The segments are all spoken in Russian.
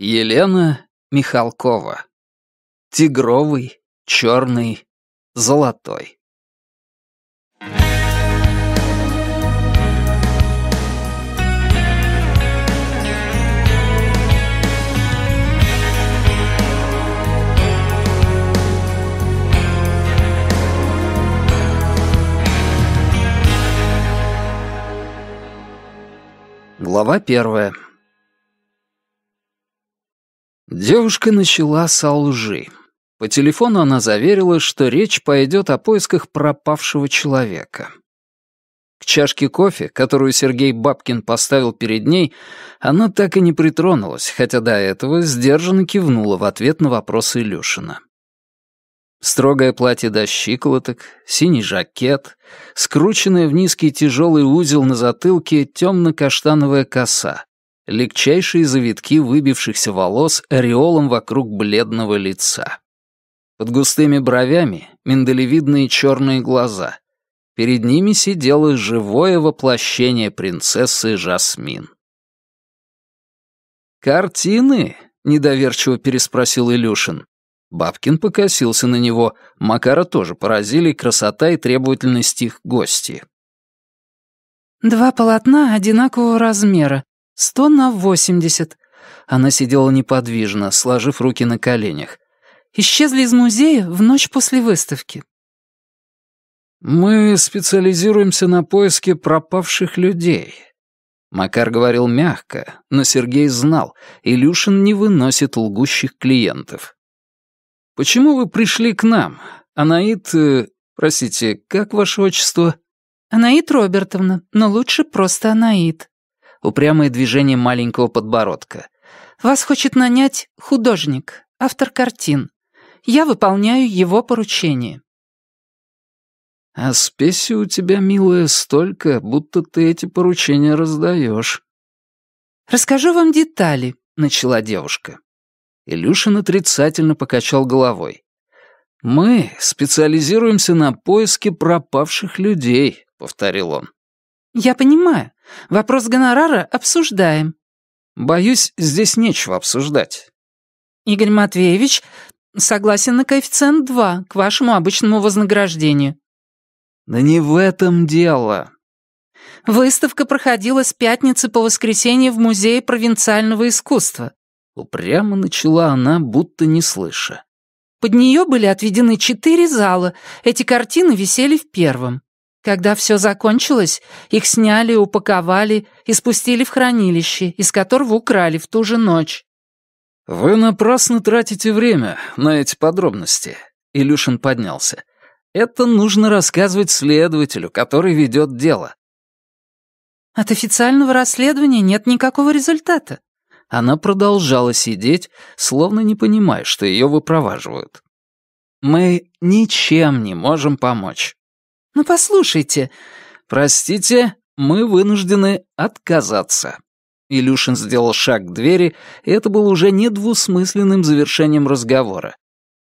Елена Михалкова. Тигровый, черный, золотой. Глава первая. Девушка начала со лжи. По телефону она заверила, что речь пойдет о поисках пропавшего человека. К чашке кофе, которую Сергей Бабкин поставил перед ней, она так и не притронулась, хотя до этого сдержанно кивнула в ответ на вопрос Илюшина. Строгое платье до щиколоток, синий жакет, скрученная в низкий тяжелый узел на затылке темно-каштановая коса, легчайшие завитки выбившихся волос ореолом вокруг бледного лица. Под густыми бровями миндалевидные черные глаза. Перед ними сидело живое воплощение принцессы Жасмин. «Картины?» — недоверчиво переспросил Илюшин. Бабкин покосился на него, Макара тоже поразили красота и требовательность их гости. «Два полотна одинакового размера, Сто на восемьдесят. Она сидела неподвижно, сложив руки на коленях. Исчезли из музея в ночь после выставки. «Мы специализируемся на поиске пропавших людей», Макар говорил мягко, но Сергей знал, Илюшин не выносит лгущих клиентов. «Почему вы пришли к нам? Анаит... Э, простите, как ваше отчество?» «Анаит Робертовна, но лучше просто Анаит» упрямые движения маленького подбородка. «Вас хочет нанять художник, автор картин. Я выполняю его поручение». «А спеси у тебя, милая, столько, будто ты эти поручения раздаешь». «Расскажу вам детали», — начала девушка. Илюшин отрицательно покачал головой. «Мы специализируемся на поиске пропавших людей», — повторил он. «Я понимаю. Вопрос гонорара обсуждаем». «Боюсь, здесь нечего обсуждать». «Игорь Матвеевич согласен на коэффициент 2 к вашему обычному вознаграждению». «Да не в этом дело». «Выставка проходила с пятницы по воскресенье в Музее провинциального искусства». Упрямо начала она, будто не слыша. Под нее были отведены четыре зала, эти картины висели в первом. Когда все закончилось, их сняли, упаковали и спустили в хранилище, из которого украли в ту же ночь. «Вы напрасно тратите время на эти подробности», — Илюшин поднялся. «Это нужно рассказывать следователю, который ведет дело». «От официального расследования нет никакого результата». Она продолжала сидеть, словно не понимая, что ее выпроваживают. «Мы ничем не можем помочь». «Но «Ну, послушайте...» «Простите, мы вынуждены отказаться». Илюшин сделал шаг к двери, и это было уже недвусмысленным завершением разговора.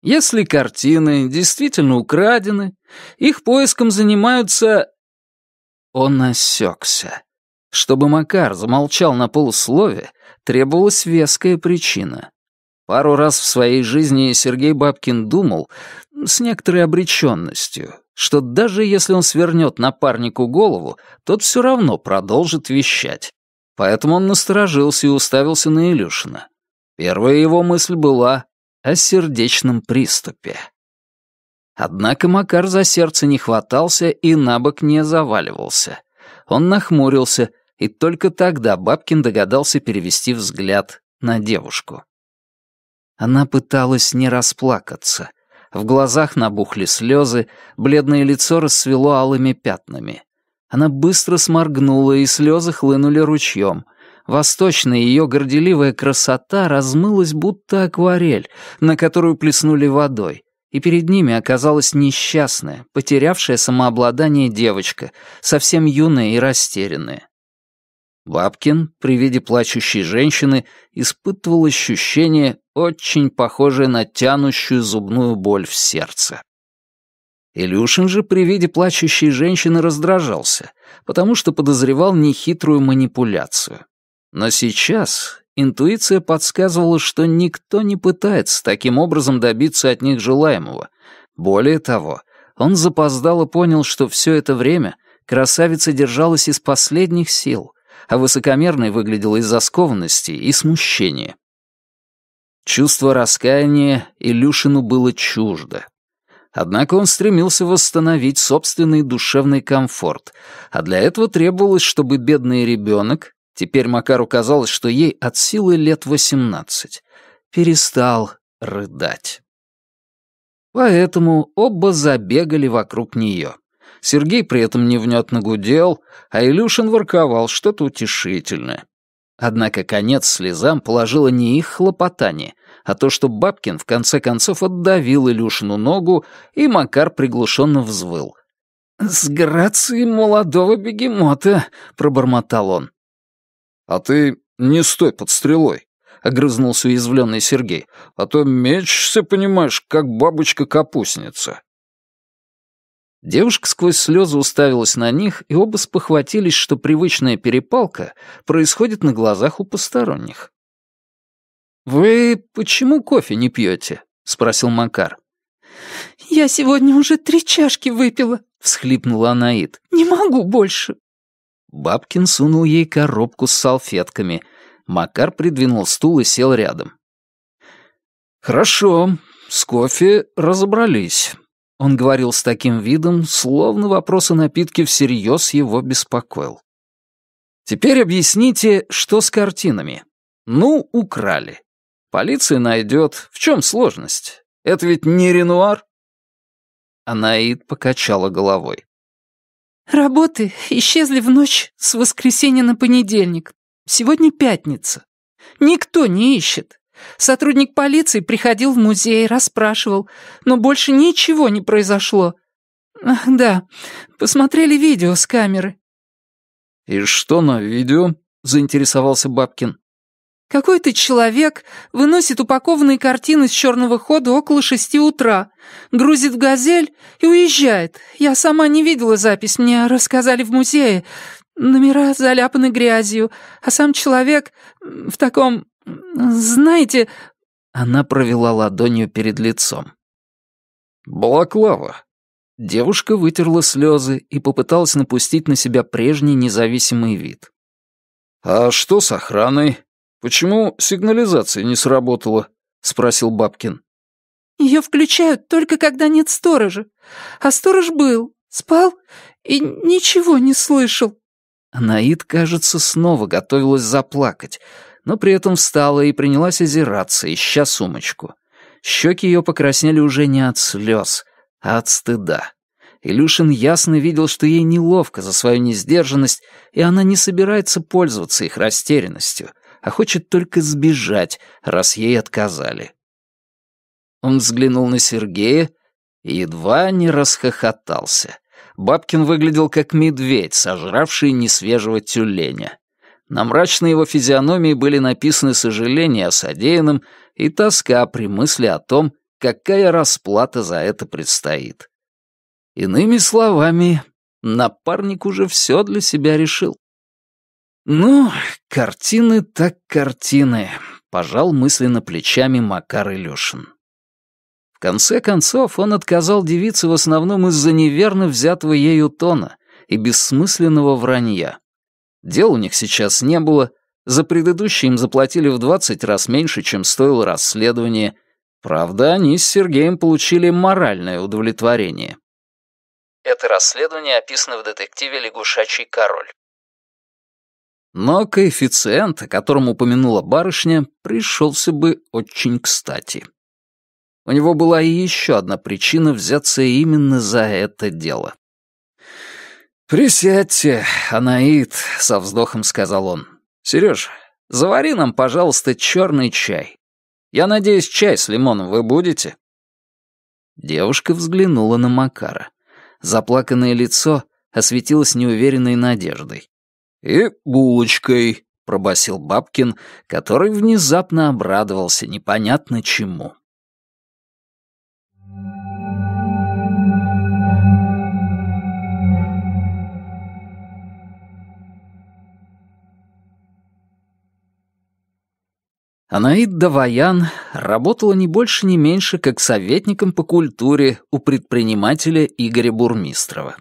Если картины действительно украдены, их поиском занимаются...» Он осекся. Чтобы Макар замолчал на полуслове, требовалась веская причина. Пару раз в своей жизни Сергей Бабкин думал, с некоторой обреченностью, что даже если он свернет напарнику голову, тот все равно продолжит вещать. Поэтому он насторожился и уставился на Илюшина. Первая его мысль была о сердечном приступе. Однако Макар за сердце не хватался и на бок не заваливался. Он нахмурился, и только тогда Бабкин догадался перевести взгляд на девушку. Она пыталась не расплакаться. В глазах набухли слезы, бледное лицо расцвело алыми пятнами. Она быстро сморгнула, и слезы хлынули ручьем. Восточная ее горделивая красота размылась, будто акварель, на которую плеснули водой и перед ними оказалась несчастная, потерявшая самообладание девочка, совсем юная и растерянная. Бабкин при виде плачущей женщины испытывал ощущение, очень похожая на тянущую зубную боль в сердце. Илюшин же при виде плачущей женщины раздражался, потому что подозревал нехитрую манипуляцию. Но сейчас интуиция подсказывала, что никто не пытается таким образом добиться от них желаемого. Более того, он запоздало понял, что все это время красавица держалась из последних сил, а высокомерной выглядела из-за скованности и смущения. Чувство раскаяния Илюшину было чуждо. Однако он стремился восстановить собственный душевный комфорт, а для этого требовалось, чтобы бедный ребенок, теперь Макару казалось, что ей от силы лет восемнадцать, перестал рыдать. Поэтому оба забегали вокруг нее. Сергей при этом невнятно гудел, а Илюшин ворковал что-то утешительное. Однако конец слезам положило не их хлопотание, а то, что Бабкин в конце концов отдавил Илюшину ногу, и Макар приглушенно взвыл. «С грацией молодого бегемота», — пробормотал он. «А ты не стой под стрелой», — огрызнулся уязвленный Сергей. «А то мечешься, понимаешь, как бабочка-капустница. Девушка сквозь слезы уставилась на них, и оба спохватились, что привычная перепалка происходит на глазах у посторонних. «Вы почему кофе не пьете?» — спросил Макар. «Я сегодня уже три чашки выпила», — всхлипнула Анаит. «Не могу больше». Бабкин сунул ей коробку с салфетками. Макар придвинул стул и сел рядом. «Хорошо, с кофе разобрались. Он говорил с таким видом, словно вопрос о напитке всерьез его беспокоил. «Теперь объясните, что с картинами. Ну, украли. Полиция найдет. В чем сложность? Это ведь не Ренуар?» Анаид покачала головой. «Работы исчезли в ночь с воскресенья на понедельник. Сегодня пятница. Никто не ищет. Сотрудник полиции приходил в музей, расспрашивал, но больше ничего не произошло. Ах, да, посмотрели видео с камеры. «И что на видео?» — заинтересовался Бабкин. Какой-то человек выносит упакованные картины с черного хода около шести утра, грузит в «Газель» и уезжает. Я сама не видела запись, мне рассказали в музее. Номера заляпаны грязью, а сам человек в таком «Знаете...» Она провела ладонью перед лицом. «Балаклава!» Девушка вытерла слезы и попыталась напустить на себя прежний независимый вид. «А что с охраной? Почему сигнализация не сработала?» — спросил Бабкин. «Ее включают только когда нет сторожа. А сторож был, спал и ничего не слышал». Наид, кажется, снова готовилась заплакать — но при этом встала и принялась озираться, ища сумочку. Щеки ее покраснели уже не от слез, а от стыда. Илюшин ясно видел, что ей неловко за свою несдержанность, и она не собирается пользоваться их растерянностью, а хочет только сбежать, раз ей отказали. Он взглянул на Сергея и едва не расхохотался. Бабкин выглядел как медведь, сожравший несвежего тюленя. На мрачной его физиономии были написаны сожаления о содеянном и тоска при мысли о том, какая расплата за это предстоит. Иными словами, напарник уже все для себя решил. «Ну, картины так картины», — пожал мысленно плечами Макар Илюшин. В конце концов, он отказал девице в основном из-за неверно взятого ею тона и бессмысленного вранья. Дел у них сейчас не было, за предыдущие им заплатили в 20 раз меньше, чем стоило расследование. Правда, они с Сергеем получили моральное удовлетворение. Это расследование описано в детективе «Лягушачий король». Но коэффициент, о котором упомянула барышня, пришелся бы очень кстати. У него была и еще одна причина взяться именно за это дело. «Присядьте, Анаит», — со вздохом сказал он. «Серёж, завари нам, пожалуйста, чёрный чай. Я надеюсь, чай с лимоном вы будете?» Девушка взглянула на Макара. Заплаканное лицо осветилось неуверенной надеждой. «И булочкой», — пробасил Бабкин, который внезапно обрадовался непонятно чему. Анаид Даваян работала не больше, не меньше, как советником по культуре у предпринимателя Игоря Бурмистрова.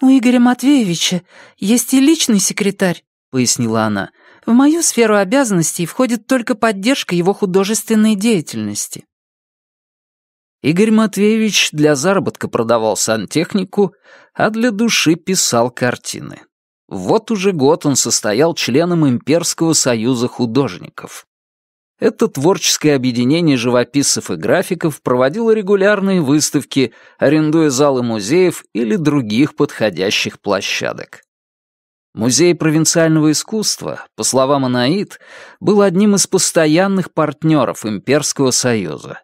«У Игоря Матвеевича есть и личный секретарь», — пояснила она. «В мою сферу обязанностей входит только поддержка его художественной деятельности». Игорь Матвеевич для заработка продавал сантехнику, а для души писал картины. Вот уже год он состоял членом Имперского союза художников. Это творческое объединение живописцев и графиков проводило регулярные выставки, арендуя залы музеев или других подходящих площадок. Музей провинциального искусства, по словам Анаит, был одним из постоянных партнеров Имперского союза.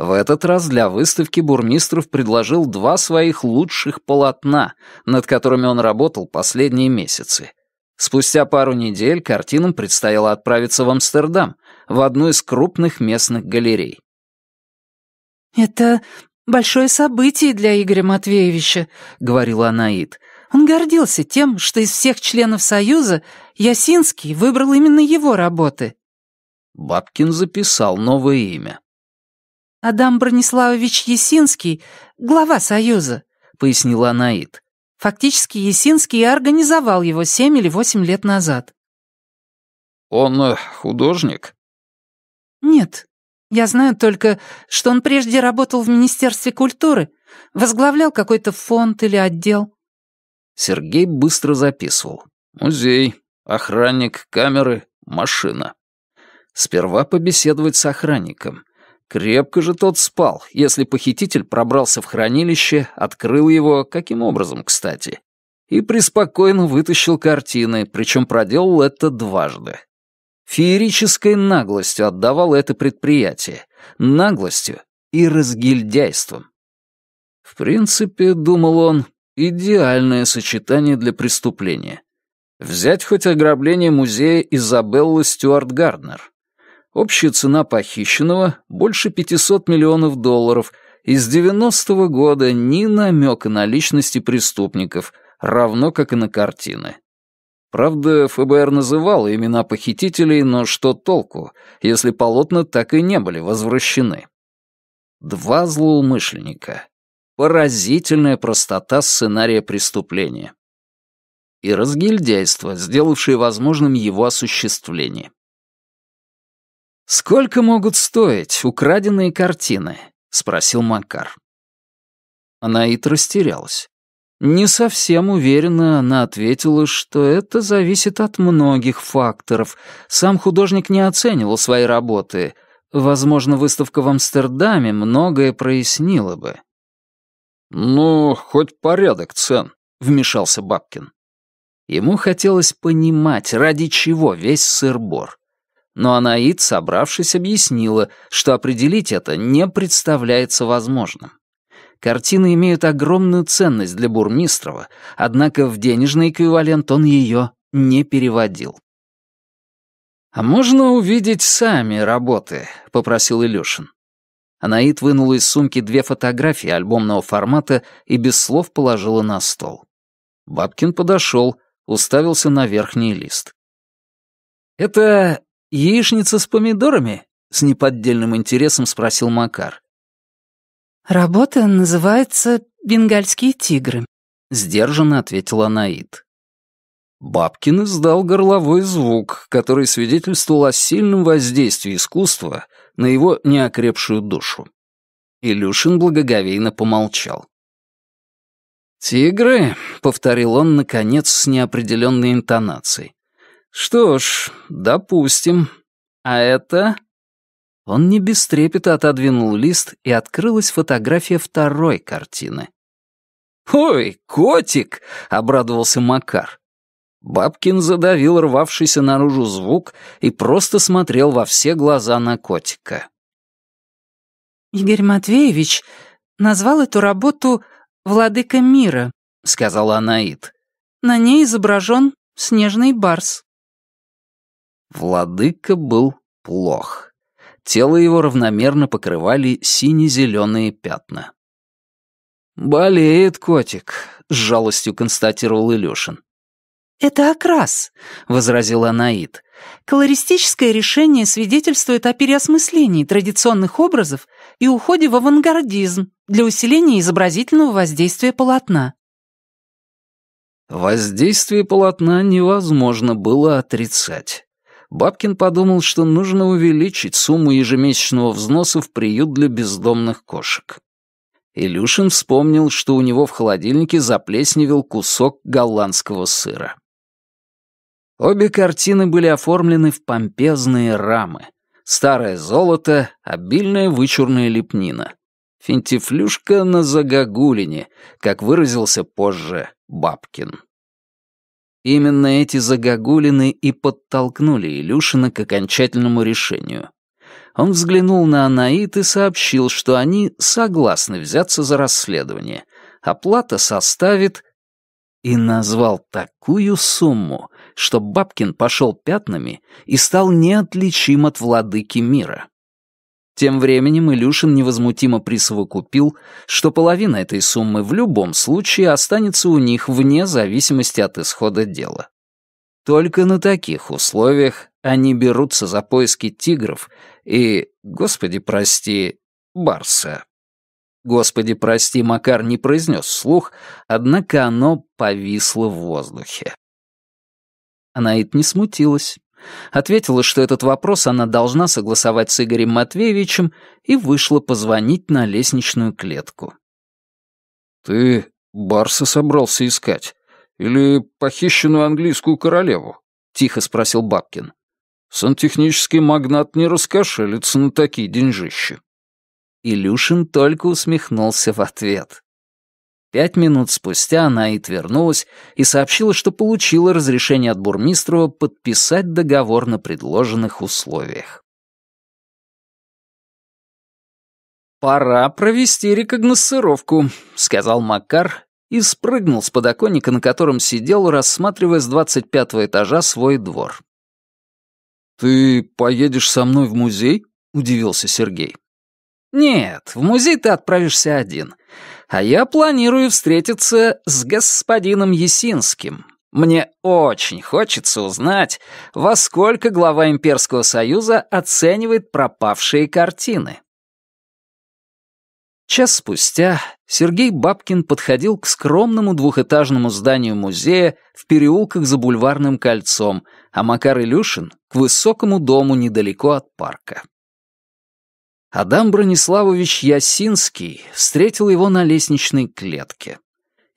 В этот раз для выставки Бурмистров предложил два своих лучших полотна, над которыми он работал последние месяцы. Спустя пару недель картинам предстояло отправиться в Амстердам, в одну из крупных местных галерей. «Это большое событие для Игоря Матвеевича», — говорила Анаид. «Он гордился тем, что из всех членов Союза Ясинский выбрал именно его работы». Бабкин записал новое имя. «Адам Брониславович Есинский — глава Союза», — пояснила Анаит. «Фактически Есинский организовал его семь или восемь лет назад». «Он э, художник?» «Нет. Я знаю только, что он прежде работал в Министерстве культуры, возглавлял какой-то фонд или отдел». Сергей быстро записывал. «Музей, охранник, камеры, машина». Сперва побеседовать с охранником — Крепко же тот спал, если похититель пробрался в хранилище, открыл его, каким образом, кстати, и преспокойно вытащил картины, причем проделал это дважды. Феерической наглостью отдавал это предприятие, наглостью и разгильдяйством. В принципе, думал он, идеальное сочетание для преступления. Взять хоть ограбление музея Изабеллы Стюарт Гарднер. Общая цена похищенного — больше 500 миллионов долларов. Из 90-го года ни намека на личности преступников, равно как и на картины. Правда, ФБР называло имена похитителей, но что толку, если полотна так и не были возвращены? Два злоумышленника. Поразительная простота сценария преступления. И разгильдяйство, сделавшее возможным его осуществление. «Сколько могут стоить украденные картины?» — спросил Макар. Анаит растерялась. Не совсем уверенно она ответила, что это зависит от многих факторов. Сам художник не оценивал свои работы. Возможно, выставка в Амстердаме многое прояснила бы. «Ну, хоть порядок цен», — вмешался Бабкин. Ему хотелось понимать, ради чего весь сыр-бор но Анаит, собравшись, объяснила, что определить это не представляется возможным. Картины имеют огромную ценность для Бурмистрова, однако в денежный эквивалент он ее не переводил. «А можно увидеть сами работы?» — попросил Илюшин. Анаит вынула из сумки две фотографии альбомного формата и без слов положила на стол. Бабкин подошел, уставился на верхний лист. «Это «Яичница с помидорами?» — с неподдельным интересом спросил Макар. «Работа называется «Бенгальские тигры», — сдержанно ответила Наид. Бабкин издал горловой звук, который свидетельствовал о сильном воздействии искусства на его неокрепшую душу. Илюшин благоговейно помолчал. «Тигры», — повторил он, наконец, с неопределенной интонацией. «Что ж, допустим. А это...» Он не без трепета отодвинул лист, и открылась фотография второй картины. «Ой, котик!» — обрадовался Макар. Бабкин задавил рвавшийся наружу звук и просто смотрел во все глаза на котика. «Игорь Матвеевич назвал эту работу «Владыка мира», — сказала Анаит. «На ней изображен снежный барс». Владыка был плох. Тело его равномерно покрывали сине-зеленые пятна. «Болеет котик», — с жалостью констатировал Илюшин. «Это окрас», — возразила Анаит. «Колористическое решение свидетельствует о переосмыслении традиционных образов и уходе в авангардизм для усиления изобразительного воздействия полотна». Воздействие полотна невозможно было отрицать. Бабкин подумал, что нужно увеличить сумму ежемесячного взноса в приют для бездомных кошек. Илюшин вспомнил, что у него в холодильнике заплесневел кусок голландского сыра. Обе картины были оформлены в помпезные рамы. Старое золото, обильная вычурная лепнина. Финтифлюшка на загогулине, как выразился позже Бабкин. Именно эти загогулины и подтолкнули Илюшина к окончательному решению. Он взглянул на Анаит и сообщил, что они согласны взяться за расследование. Оплата составит... И назвал такую сумму, что Бабкин пошел пятнами и стал неотличим от владыки мира. Тем временем Илюшин невозмутимо присовокупил, что половина этой суммы в любом случае останется у них вне зависимости от исхода дела. Только на таких условиях они берутся за поиски тигров и, господи прости, барса. Господи прости, Макар не произнес вслух, однако оно повисло в воздухе. Анаит не смутилась, Ответила, что этот вопрос она должна согласовать с Игорем Матвеевичем и вышла позвонить на лестничную клетку. «Ты Барса собрался искать? Или похищенную английскую королеву?» — тихо спросил Бабкин. «Сантехнический магнат не раскошелится на такие деньжища». Илюшин только усмехнулся в ответ. Пять минут спустя она и вернулась и сообщила, что получила разрешение от Бурмистрова подписать договор на предложенных условиях. «Пора провести рекогносцировку», — сказал Макар и спрыгнул с подоконника, на котором сидел, рассматривая с двадцать пятого этажа свой двор. «Ты поедешь со мной в музей?» — удивился Сергей. «Нет, в музей ты отправишься один. А я планирую встретиться с господином Есинским. Мне очень хочется узнать, во сколько глава Имперского Союза оценивает пропавшие картины. Час спустя Сергей Бабкин подходил к скромному двухэтажному зданию музея в переулках за бульварным кольцом, а Макар Илюшин — к высокому дому недалеко от парка. Адам Брониславович Ясинский встретил его на лестничной клетке.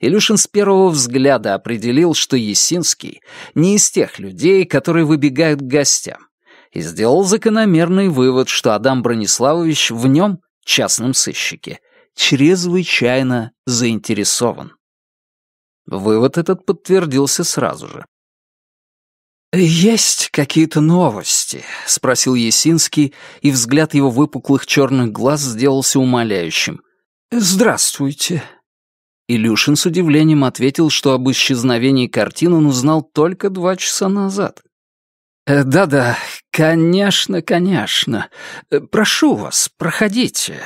Илюшин с первого взгляда определил, что Ясинский не из тех людей, которые выбегают к гостям, и сделал закономерный вывод, что Адам Брониславович в нем, частном сыщике, чрезвычайно заинтересован. Вывод этот подтвердился сразу же. «Есть какие-то новости?» — спросил Есинский, и взгляд его выпуклых черных глаз сделался умоляющим. «Здравствуйте». Илюшин с удивлением ответил, что об исчезновении картин он узнал только два часа назад. «Э, «Да-да, конечно, конечно. Э, прошу вас, проходите».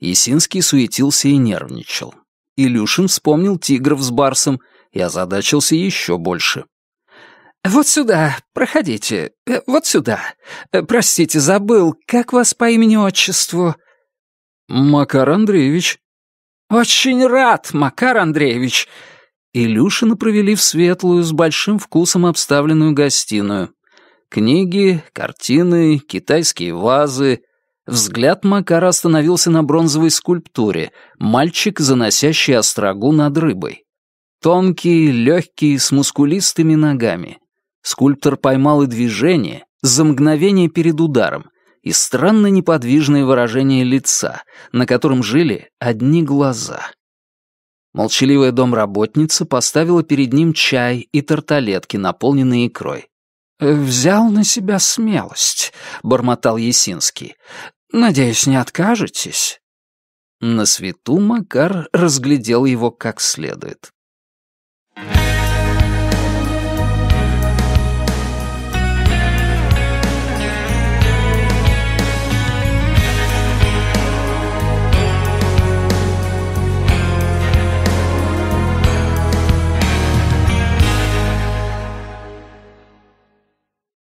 Есинский суетился и нервничал. Илюшин вспомнил тигров с барсом и озадачился еще больше. «Вот сюда, проходите, э, вот сюда. Э, простите, забыл, как вас по имени-отчеству?» «Макар Андреевич». «Очень рад, Макар Андреевич!» Илюшина провели в светлую, с большим вкусом обставленную гостиную. Книги, картины, китайские вазы. Взгляд Макара остановился на бронзовой скульптуре «Мальчик, заносящий острогу над рыбой». Тонкий, легкий, с мускулистыми ногами. Скульптор поймал и движение за мгновение перед ударом, и странно неподвижное выражение лица, на котором жили одни глаза. Молчаливая домработница поставила перед ним чай и тарталетки, наполненные икрой. «Взял на себя смелость», — бормотал Есинский. «Надеюсь, не откажетесь?» На свету Макар разглядел его как следует.